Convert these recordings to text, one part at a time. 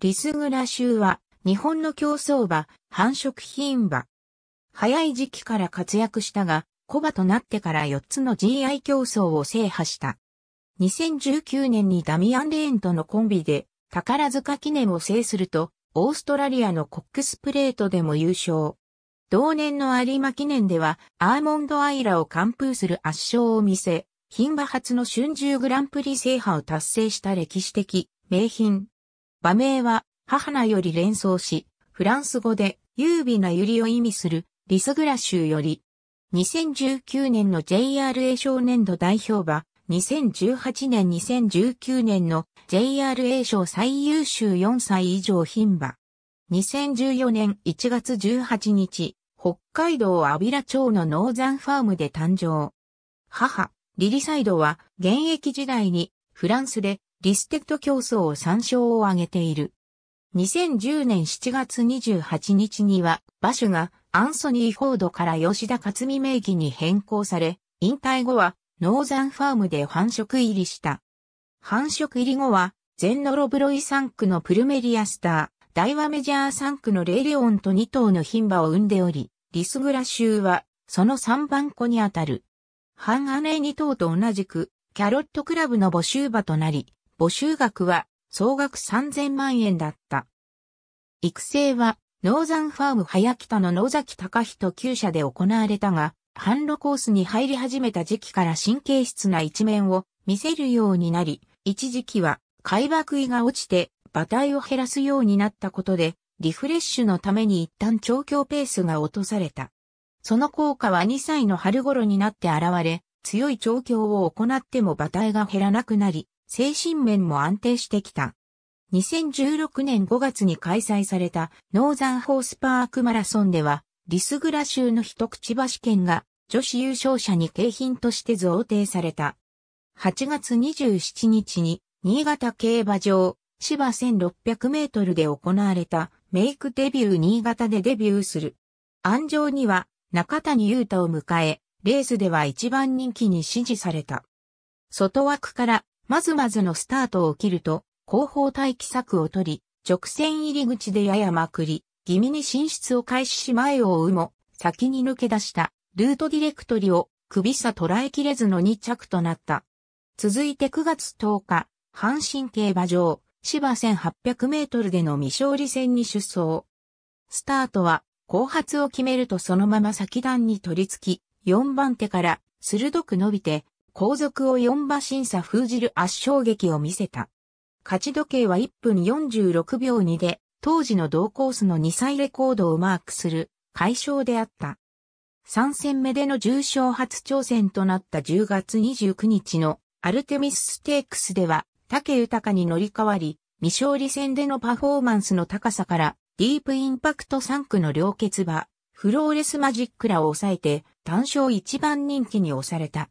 リスグラ州は日本の競争馬、繁殖品馬。早い時期から活躍したが、コバとなってから4つの GI 競争を制覇した。2019年にダミアン・レーンとのコンビで宝塚記念を制すると、オーストラリアのコックスプレートでも優勝。同年の有馬記念では、アーモンド・アイラを完封する圧勝を見せ、品馬初の春秋グランプリ制覇を達成した歴史的名品。馬名は、母なより連想し、フランス語で、優美な百合を意味する、リスグラ州より、2019年の JRA 少年度代表馬、2018年2019年の JRA 賞最優秀4歳以上品馬。2014年1月18日、北海道阿比良町のノーザンファームで誕生。母、リリサイドは現役時代にフランスでリステッド競争を参照を挙げている。2010年7月28日には、馬主がアンソニー・フォードから吉田勝美名義に変更され、引退後はノーザンファームで繁殖入りした。繁殖入り後は、全ノロブロイ3区のプルメリアスター、大和メジャー3区のレイレオンと2頭の牝馬を生んでおり、リスグラ州は、その3番子にあたる。半姉2頭と同じく、キャロットクラブの募集馬となり、募集額は総額3000万円だった。育成は、ノーザンファーム早北の野崎隆人旧社で行われたが、販路コースに入り始めた時期から神経質な一面を見せるようになり、一時期は海爆位が落ちて馬体を減らすようになったことで、リフレッシュのために一旦調教ペースが落とされた。その効果は2歳の春頃になって現れ、強い調教を行っても馬体が減らなくなり、精神面も安定してきた。2016年5月に開催されたノーザンホースパークマラソンでは、リスグラ州の一口橋県が女子優勝者に景品として贈呈された。8月27日に新潟競馬場芝1600メートルで行われたメイクデビュー新潟でデビューする。安城には中谷優太を迎え、レースでは一番人気に支持された。外枠からまずまずのスタートを切ると、後方待機策を取り、直線入り口でややまくり、気味に進出を開始し前を追うも、先に抜け出した、ルートディレクトリを、首差捉えきれずの2着となった。続いて9月10日、阪神競馬場、芝1800メートルでの未勝利戦に出走。スタートは、後発を決めるとそのまま先段に取り付き、4番手から、鋭く伸びて、後続を4馬審査封じる圧勝劇を見せた。勝ち時計は1分46秒2で、当時の同コースの2歳レコードをマークする、快勝であった。3戦目での重賞初挑戦となった10月29日のアルテミスステークスでは、竹豊に乗り換わり、未勝利戦でのパフォーマンスの高さから、ディープインパクト3区の両決馬、フローレスマジックらを抑えて、単勝一番人気に押された。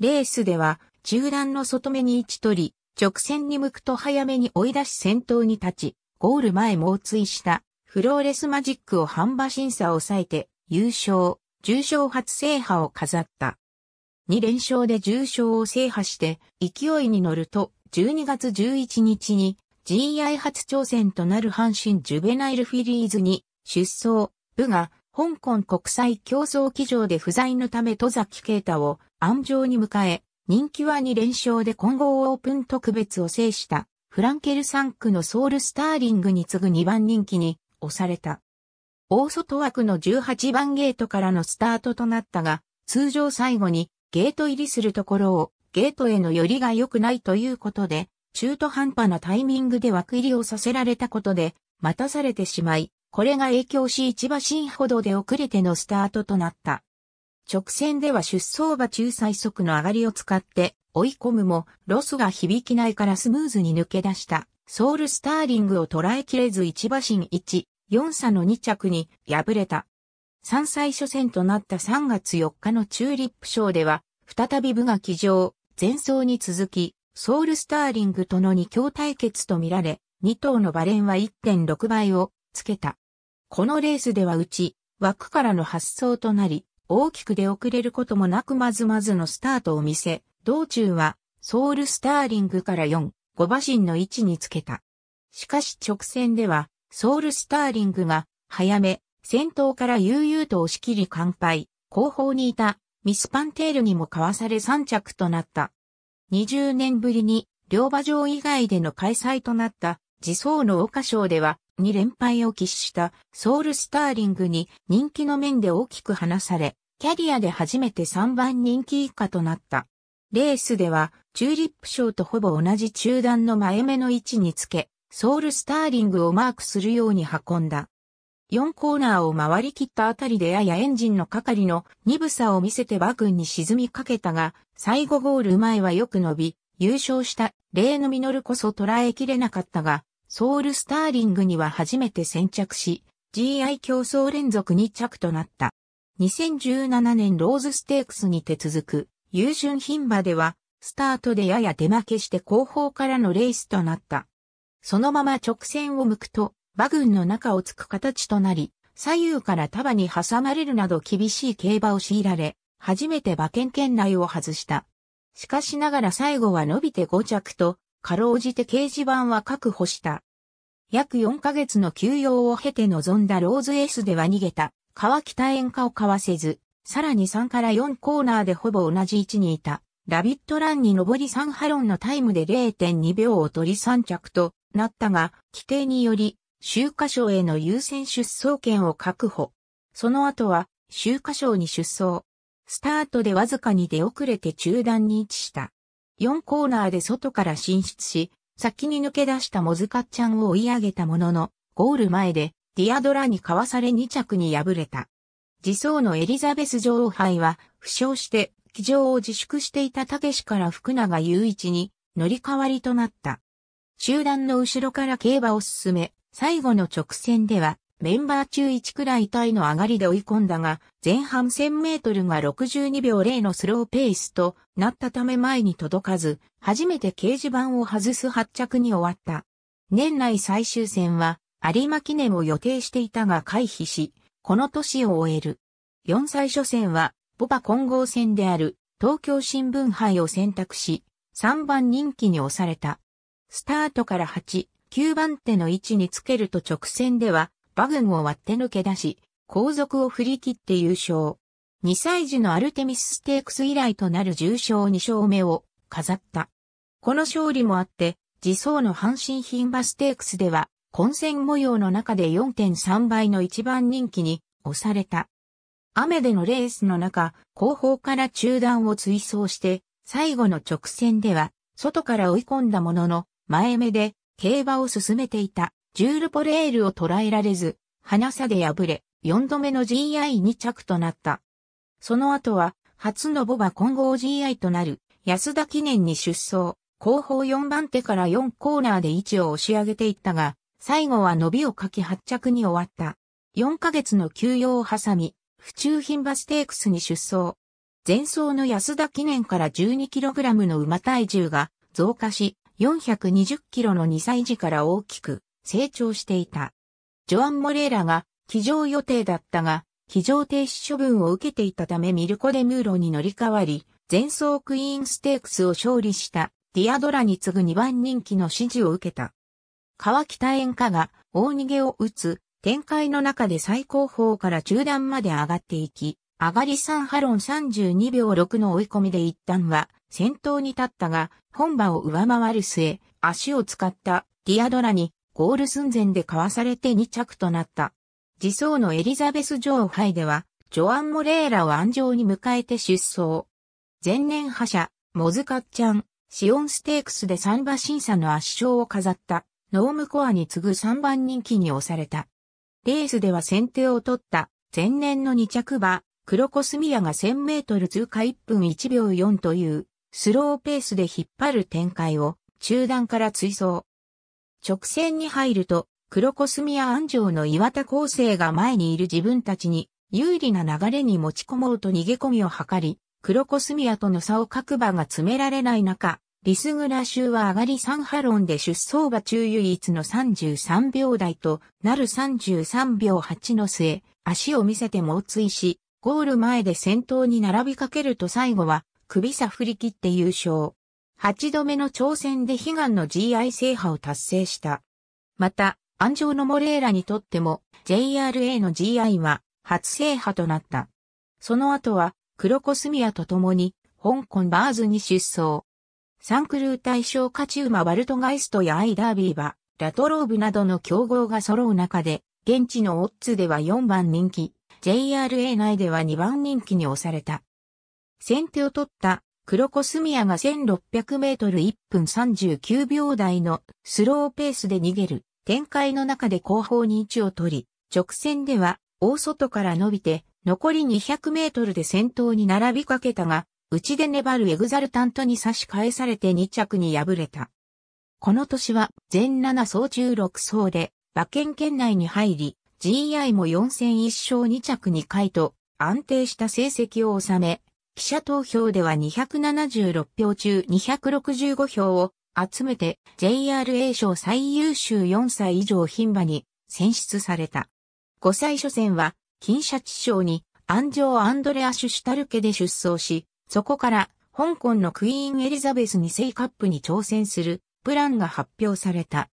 レースでは、中段の外目に位置取り、直線に向くと早めに追い出し先頭に立ち、ゴール前猛追したフローレスマジックを半馬審査を抑えて優勝、重賞初制覇を飾った。2連勝で重賞を制覇して勢いに乗ると12月11日に GI 初挑戦となる阪神ジュベナイルフィリーズに出走、部が香港国際競争機場で不在のため戸崎啓太を安城に迎え、人気は2連勝で混合オープン特別を制したフランケル3区のソウルスターリングに次ぐ2番人気に押された。大外枠の18番ゲートからのスタートとなったが、通常最後にゲート入りするところをゲートへの寄りが良くないということで、中途半端なタイミングで枠入りをさせられたことで、待たされてしまい、これが影響し市場新歩道で遅れてのスタートとなった。直線では出走馬中最速の上がりを使って追い込むもロスが響きないからスムーズに抜け出したソウルスターリングを捉えきれず一馬身1、4差の2着に敗れた。3歳初戦となった3月4日のチューリップ賞では再び部が騎乗、前走に続きソウルスターリングとの2強対決とみられ2頭のバレンは1.6倍をつけた。このレースではうち、枠からの発想となり、大きく出遅れることもなくまずまずのスタートを見せ、道中は、ソウルスターリングから4、5馬身の位置につけた。しかし直線では、ソウルスターリングが、早め、先頭から悠々と押し切り完敗、後方にいた、ミスパンテールにもかわされ3着となった。20年ぶりに、両馬場以外での開催となった、自走の桜花賞では、二連敗を喫したソウル・スターリングに人気の面で大きく離され、キャリアで初めて3番人気以下となった。レースでは、チューリップ賞とほぼ同じ中段の前目の位置につけ、ソウル・スターリングをマークするように運んだ。4コーナーを回り切ったあたりでややエンジンの係の鈍さを見せて馬群に沈みかけたが、最後ゴール前はよく伸び、優勝した、例のミノルこそ捉えきれなかったが、ソウルスターリングには初めて先着し、GI 競争連続2着となった。2017年ローズステークスにて続く、優順牝馬では、スタートでやや出負けして後方からのレースとなった。そのまま直線を向くと、馬群の中をつく形となり、左右から束に挟まれるなど厳しい競馬を強いられ、初めて馬券圏内を外した。しかしながら最後は伸びて5着と、かろうじて掲示板は確保した。約4ヶ月の休養を経て臨んだローズエースでは逃げた、川北演歌を交わせず、さらに3から4コーナーでほぼ同じ位置にいた、ラビットランに上り3ハロンのタイムで0.2秒を取り3着となったが、規定により、集荷賞への優先出走権を確保。その後は、集荷賞に出走。スタートでわずかに出遅れて中断に位置した。4コーナーで外から進出し、先に抜け出したモズカッチャンを追い上げたものの、ゴール前でディアドラにかわされ2着に敗れた。自走のエリザベス女王杯は、負傷して、騎乗を自粛していたたけしから福永雄一に乗り換わりとなった。集団の後ろから競馬を進め、最後の直線では、メンバー中1くらいタイの上がりで追い込んだが、前半1000メートルが62秒0のスローペースとなったため前に届かず、初めて掲示板を外す発着に終わった。年内最終戦は、有馬記念を予定していたが回避し、この年を終える。4歳初戦は、ボパ混合戦である東京新聞杯を選択し、3番人気に押された。スタートから8、9番手の位置につけると直線では、馬群を割って抜け出し、後続を振り切って優勝。2歳児のアルテミスステークス以来となる重賞2勝目を飾った。この勝利もあって、自走の阪神牝馬ステークスでは、混戦模様の中で4.3倍の一番人気に押された。雨でのレースの中、後方から中断を追走して、最後の直線では、外から追い込んだものの、前目で競馬を進めていた。ジュール・ポレールを捉えられず、花差で敗れ、4度目の GI2 着となった。その後は、初のボバ混合 GI となる、安田記念に出走、後方4番手から4コーナーで位置を押し上げていったが、最後は伸びをかき発着に終わった。4ヶ月の休養を挟み、府中品場ステークスに出走。前走の安田記念から 12kg の馬体重が増加し、420kg の2歳児から大きく成長していた。ジョアン・モレーラが騎乗予定だったが、騎乗停止処分を受けていたためミルコ・デ・ムーロに乗り換わり、前走クイーンステークスを勝利したディアドラに次ぐ2番人気の支持を受けた。川北演下が大逃げを打つ展開の中で最高峰から中段まで上がっていき、上がり3ハロン32秒6の追い込みで一旦は先頭に立ったが、本場を上回る末、足を使ったディアドラにゴール寸前でかわされて2着となった。自走のエリザベス女王杯では、ジョアン・モレーラを安城に迎えて出走。前年覇者、モズカッチャン、シオンステークスで3馬審査の圧勝を飾った、ノームコアに次ぐ3番人気に押された。レースでは先手を取った、前年の2着馬、クロコスミアが1000メートル通過1分1秒4という、スローペースで引っ張る展開を、中段から追走。直線に入ると、黒コスミア安城の岩田構成が前にいる自分たちに有利な流れに持ち込もうと逃げ込みを図り、黒コスミアとの差を各馬が詰められない中、リスグラ州は上がり3波論で出走馬中唯一の33秒台となる33秒8の末、足を見せて猛追し、ゴール前で先頭に並びかけると最後は首差振り切って優勝。8度目の挑戦で悲願の GI 制覇を達成した。また、安城のモレーラにとっても JRA の GI は初制覇となった。その後は、クロコスミアと共に、香港バーズに出走。サンクルー対象ューマ・バルトガイストやアイダービーバ、ラトローブなどの競合が揃う中で、現地のオッズでは4番人気、JRA 内では2番人気に押された。先手を取ったクロコスミアが1600メートル1分39秒台のスローペースで逃げる展開の中で後方に位置を取り、直線では大外から伸びて残り200メートルで先頭に並びかけたが、内で粘るエグザルタントに差し返されて2着に敗れた。この年は全7走中6走で馬券圏内に入り、GI も4戦1勝2着2回と安定した成績を収め、記者投票では276票中265票を集めて JRA 賞最優秀4歳以上牝馬に選出された。5歳初戦は、金シャチ賞にアンジョー・アンドレア・シュシュタルケで出走し、そこから香港のクイーン・エリザベス2世カップに挑戦するプランが発表された。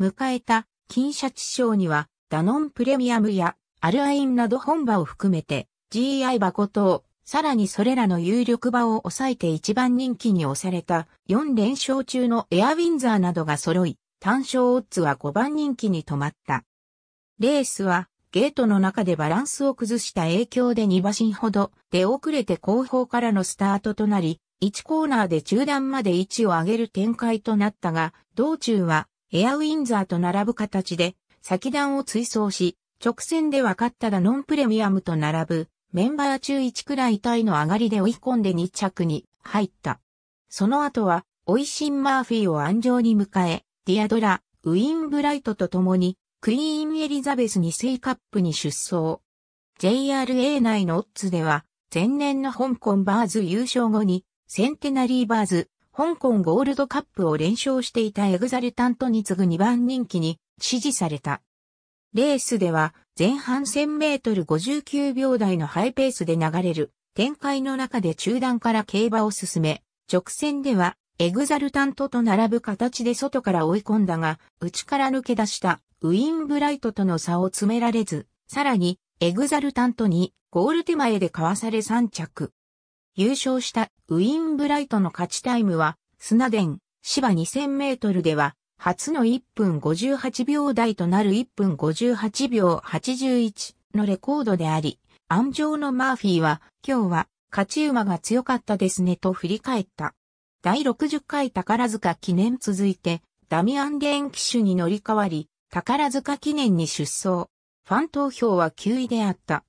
迎えた金シャチ賞にはダノンプレミアムやアルアインなど本場を含めて GI 馬ことさらにそれらの有力馬を抑えて一番人気に押された4連勝中のエアウィンザーなどが揃い、単勝オッズは5番人気に止まった。レースはゲートの中でバランスを崩した影響で2馬身ほど出遅れて後方からのスタートとなり、1コーナーで中段まで位置を上げる展開となったが、道中はエアウィンザーと並ぶ形で先段を追走し、直線で分かったらノンプレミアムと並ぶメンバー中1くらいタイの上がりで追い込んで2着に入った。その後は、オイシン・マーフィーを安城に迎え、ディアドラ、ウィン・ブライトと共に、クイーン・エリザベス2世カップに出走。JRA 内のオッズでは、前年の香港バーズ優勝後に、センテナリーバーズ、香港ゴールドカップを連勝していたエグザルタントに次ぐ2番人気に支持された。レースでは前半1000メートル59秒台のハイペースで流れる展開の中で中段から競馬を進め、直線ではエグザルタントと並ぶ形で外から追い込んだが、内から抜け出したウィンブライトとの差を詰められず、さらにエグザルタントにゴール手前でかわされ3着。優勝したウィンブライトの勝ちタイムは、スナデン、芝2000メートルでは初の1分58秒台となる1分58秒81のレコードであり、安城のマーフィーは、今日は、勝ち馬が強かったですねと振り返った。第60回宝塚記念続いて、ダミアン・デーン機種に乗り換わり、宝塚記念に出走。ファン投票は9位であった。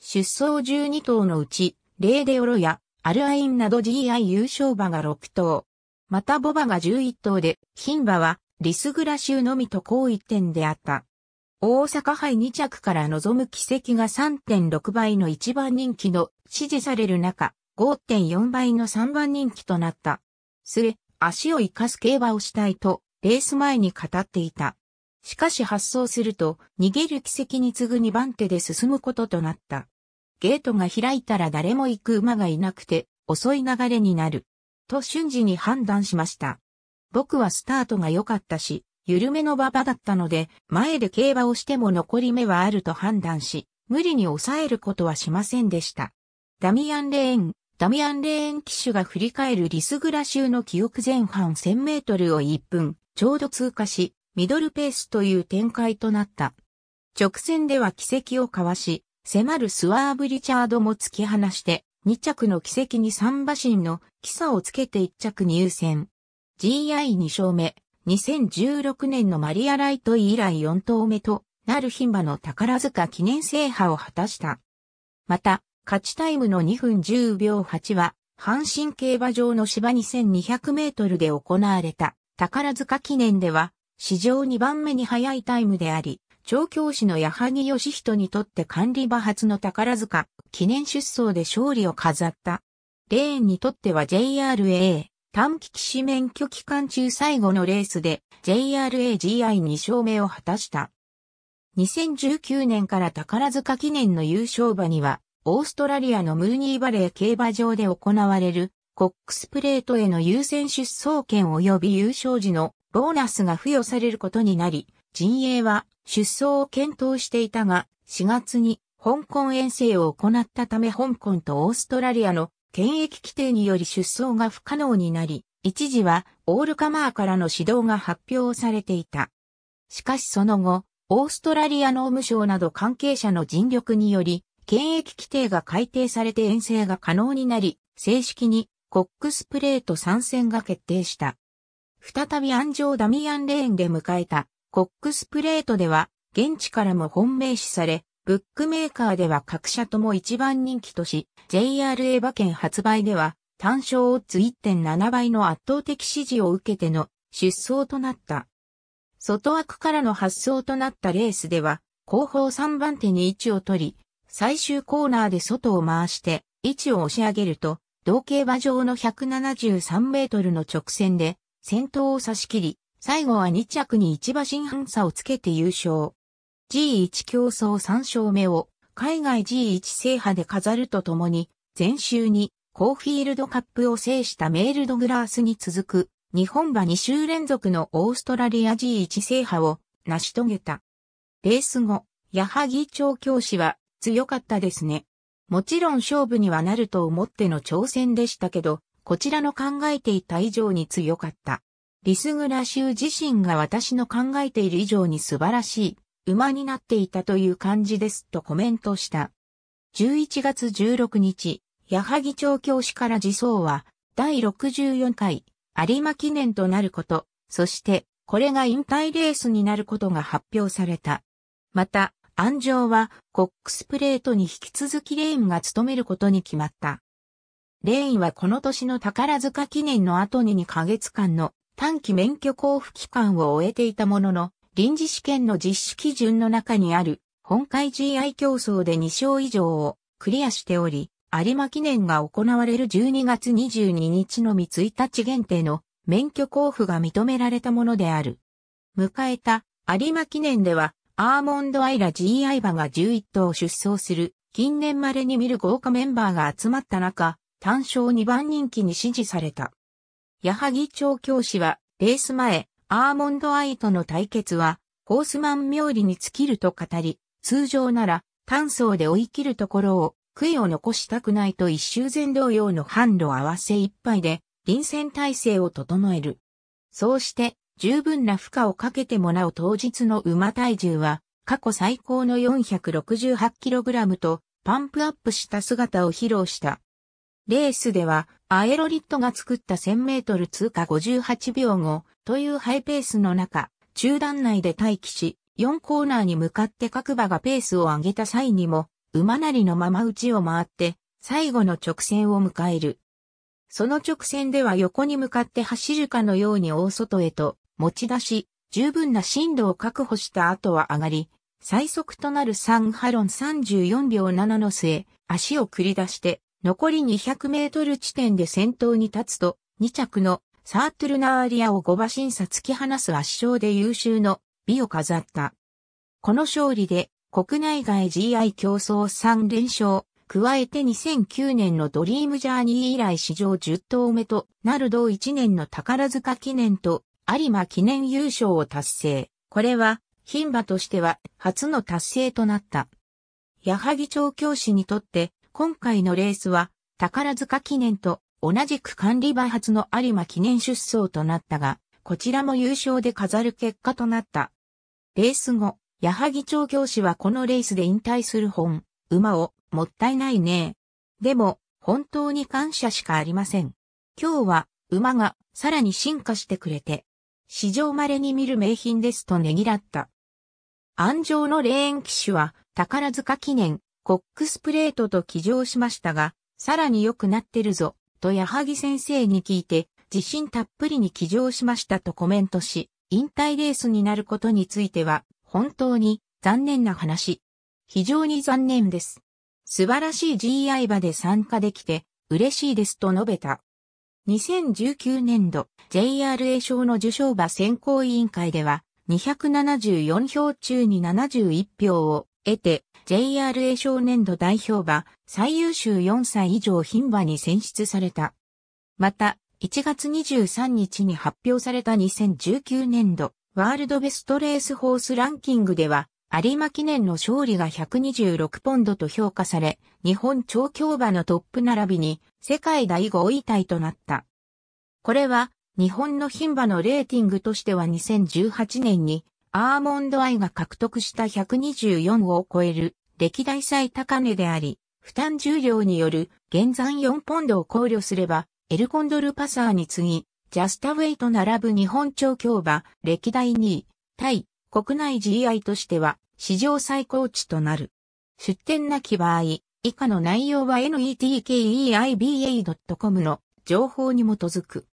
出走12頭のうち、レーデオロやアルアインなど GI 優勝馬が6頭。またボバが11頭で、ン馬はリスグラ州のみと高一点であった。大阪杯2着から望む奇跡が3.6倍の1番人気の支持される中、5.4倍の3番人気となった。末、足を活かす競馬をしたいと、レース前に語っていた。しかし発走すると、逃げる奇跡に次ぐ2番手で進むこととなった。ゲートが開いたら誰も行く馬がいなくて、遅い流れになる。と瞬時に判断しました。僕はスタートが良かったし、緩めの馬場だったので、前で競馬をしても残り目はあると判断し、無理に抑えることはしませんでした。ダミアン・レーン、ダミアン・レーン騎手が振り返るリスグラ州の記憶前半1000メートルを1分、ちょうど通過し、ミドルペースという展開となった。直線では奇跡をかわし、迫るスワーブ・リチャードも突き放して、2着の奇跡に3馬身の基差をつけて1着入線。GI2 勝目、2016年のマリアライト以来4投目となる牝馬の宝塚記念制覇を果たした。また、勝ちタイムの2分10秒8は、阪神競馬場の芝2200メートルで行われた宝塚記念では、史上2番目に早いタイムであり、調教師の矢作義人にとって管理馬初の宝塚記念出走で勝利を飾った。レーンにとっては JRA。短期騎士免許期間中最後のレースで JRAGI2 勝目を果たした。2019年から宝塚記念の優勝馬には、オーストラリアのムーニーバレー競馬場で行われるコックスプレートへの優先出走権及び優勝時のボーナスが付与されることになり、陣営は出走を検討していたが、4月に香港遠征を行ったため香港とオーストラリアの検疫規定により出走が不可能になり、一時はオールカマーからの指導が発表されていた。しかしその後、オーストラリア農務省など関係者の尽力により、検疫規定が改定されて遠征が可能になり、正式にコックスプレート参戦が決定した。再び安城ダミアンレーンで迎えたコックスプレートでは、現地からも本命視され、ブックメーカーでは各社とも一番人気とし、JRA 馬券発売では、単勝オッズ1.7倍の圧倒的支持を受けての出走となった。外枠からの発走となったレースでは、後方3番手に位置を取り、最終コーナーで外を回して位置を押し上げると、同競馬場の173メートルの直線で先頭を差し切り、最後は2着に1馬身半差をつけて優勝。G1 競争3勝目を海外 G1 制覇で飾るとともに、前週にコーフィールドカップを制したメールドグラースに続く、日本馬2週連続のオーストラリア G1 制覇を成し遂げた。レース後、矢作調教師は強かったですね。もちろん勝負にはなると思っての挑戦でしたけど、こちらの考えていた以上に強かった。リスグラ州自身が私の考えている以上に素晴らしい馬になっていたという感じですとコメントした。11月16日、矢作町教師から自走は、第64回、有馬記念となること、そして、これが引退レースになることが発表された。また、安城は、コックスプレートに引き続きレインが務めることに決まった。レインはこの年の宝塚記念の後に2ヶ月間の短期免許交付期間を終えていたものの、臨時試験の実施基準の中にある本会 GI 競争で2勝以上をクリアしており、有馬記念が行われる12月22日のみ1日限定の免許交付が認められたものである。迎えた有馬記念では、アーモンドアイラ GI 馬が11頭出走する、近年稀に見る豪華メンバーが集まった中、単勝2番人気に支持された。矢作調教師は、レース前、アーモンドアイとの対決は、ホースマン妙理に尽きると語り、通常なら、単素で追い切るところを、悔いを残したくないと一周前同様の販路合わせ一杯で、臨戦体制を整える。そうして、十分な負荷をかけてもなお当日の馬体重は、過去最高の 468kg と、パンプアップした姿を披露した。レースでは、アエロリットが作った1000メートル通過58秒後というハイペースの中、中段内で待機し、4コーナーに向かって各馬がペースを上げた際にも、馬なりのまま内を回って、最後の直線を迎える。その直線では横に向かって走るかのように大外へと持ち出し、十分な進路を確保した後は上がり、最速となる3ハロン34秒7の末、足を繰り出して残り200メートル地点で先頭に立つと、2着のサートゥルナーリアを5馬審査突き放す圧勝で優秀の美を飾った。この勝利で国内外 GI 競争3連勝、加えて2009年のドリームジャーニー以来史上10頭目となる同1年の宝塚記念と有馬記念優勝を達成。これは、牝馬としては初の達成となった。矢作調教師にとって今回のレースは宝塚記念と同じく管理場発の有馬記念出走となったが、こちらも優勝で飾る結果となった。レース後、矢作調教師はこのレースで引退する本、馬を、もったいないねでも、本当に感謝しかありません。今日は、馬が、さらに進化してくれて、史上稀に見る名品ですとねぎらった。安城の霊園騎手は、宝塚記念、コックスプレートと起乗しましたが、さらに良くなってるぞ、と矢作先生に聞いて、自信たっぷりに起乗しましたとコメントし、引退レースになることについては、本当に残念な話。非常に残念です。素晴らしい GI 場で参加できて嬉しいですと述べた。2019年度 JRA 賞の受賞馬選考委員会では274票中に71票を得て JRA 少年度代表馬、最優秀4歳以上牝馬に選出された。また、1月23日に発表された2019年度、ワールドベストレースホースランキングでは、有馬記念の勝利が126ポンドと評価され、日本超競馬のトップ並びに世界第5位体となった。これは日本の牝馬のレーティングとしては2018年にアーモンドアイが獲得した124を超える歴代最高値であり、負担重量による減算4ポンドを考慮すれば、エルコンドルパサーに次ぎ、ジャスタウェイと並ぶ日本調教馬、歴代2位、対国内 GI としては、史上最高値となる。出展なき場合、以下の内容は netkeiba.com の情報に基づく。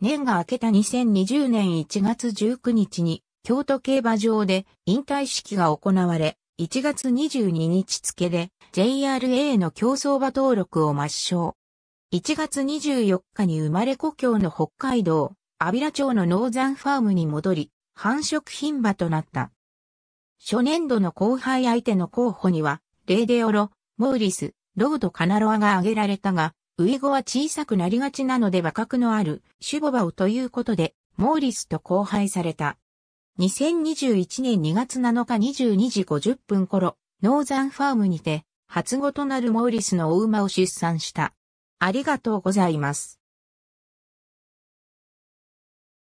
年が明けた2020年1月19日に、京都競馬場で引退式が行われ、1月22日付で JRA の競争馬登録を抹消。1月24日に生まれ故郷の北海道、阿平町のノーザンファームに戻り、繁殖品馬となった。初年度の後輩相手の候補には、レーデオロ、モーリス、ロード・カナロアが挙げられたが、ウイゴは小さくなりがちなので馬格のある、シュボバオということで、モーリスと交配された。2021年2月7日22時50分頃、ノーザンファームにて、初語となるモーリスの大馬を出産した。ありがとうございます。